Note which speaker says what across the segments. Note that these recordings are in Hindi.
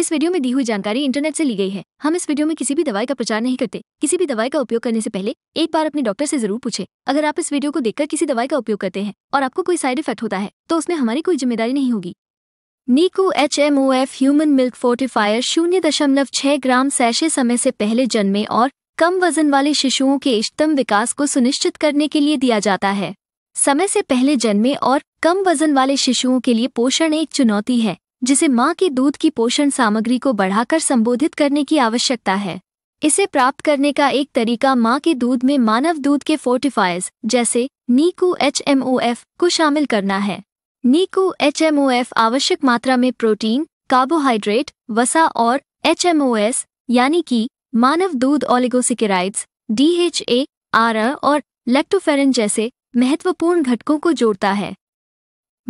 Speaker 1: इस वीडियो में दी हुई जानकारी इंटरनेट से ली गई है हम इस वीडियो में किसी भी दवाई का प्रचार नहीं करते किसी भी दवाई का उपयोग करने से पहले एक बार अपने डॉक्टर से जरूर पूछे अगर आप इस वीडियो को देखकर किसी दवाई का उपयोग करते हैं और आपको कोई साइड इफेक्ट होता है तो उसमें हमारी कोई जिम्मेदारी नहीं होगी नीकू H M O F human milk fortifier शून्य दशमलव छह ग्राम सैशे समय से पहले जन्मे और कम वजन वाले शिशुओं के इष्टतम विकास को सुनिश्चित करने के लिए दिया जाता है समय से पहले जन्मे और कम वजन वाले शिशुओं के लिए पोषण एक चुनौती है जिसे माँ के दूध की पोषण सामग्री को बढ़ाकर संबोधित करने की आवश्यकता है इसे प्राप्त करने का एक तरीका माँ के दूध में मानव दूध के फोर्टिफायर्स जैसे नीकू एच को शामिल करना है नीकू एच आवश्यक मात्रा में प्रोटीन कार्बोहाइड्रेट वसा और एच यानी कि मानव दूध ओलिगोसिकेराइड्स डीएचए आर और लेक्टोफेरिन जैसे महत्वपूर्ण घटकों को जोड़ता है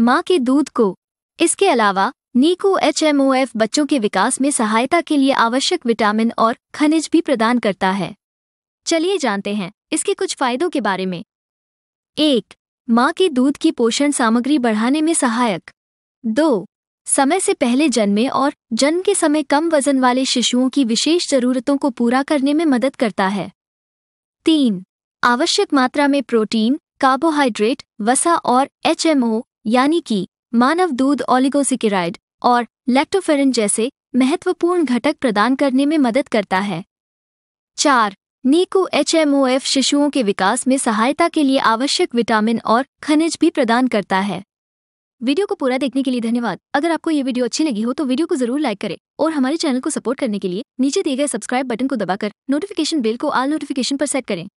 Speaker 1: माँ के दूध को इसके अलावा नीको एच बच्चों के विकास में सहायता के लिए आवश्यक विटामिन और खनिज भी प्रदान करता है चलिए जानते हैं इसके कुछ फायदों के बारे में एक माँ के दूध की पोषण सामग्री बढ़ाने में सहायक दो समय से पहले जन्मे और जन्म के समय कम वजन वाले शिशुओं की विशेष जरूरतों को पूरा करने में मदद करता है तीन आवश्यक मात्रा में प्रोटीन कार्बोहाइड्रेट वसा और एचएमओ यानी कि मानव दूध ओलिगोसिकराइड और लैक्टोफेरिन जैसे महत्वपूर्ण घटक प्रदान करने में मदद करता है चार नीको एच शिशुओं के विकास में सहायता के लिए आवश्यक विटामिन और खनिज भी प्रदान करता है वीडियो को पूरा देखने के लिए धन्यवाद अगर आपको ये वीडियो अच्छी लगी हो तो वीडियो को जरूर लाइक करें और हमारे चैनल को सपोर्ट करने के लिए नीचे दिए गए सब्सक्राइब बटन को दबाकर नोटिफिकेशन बेल को आल नोटिफिकेशन पर सेट करें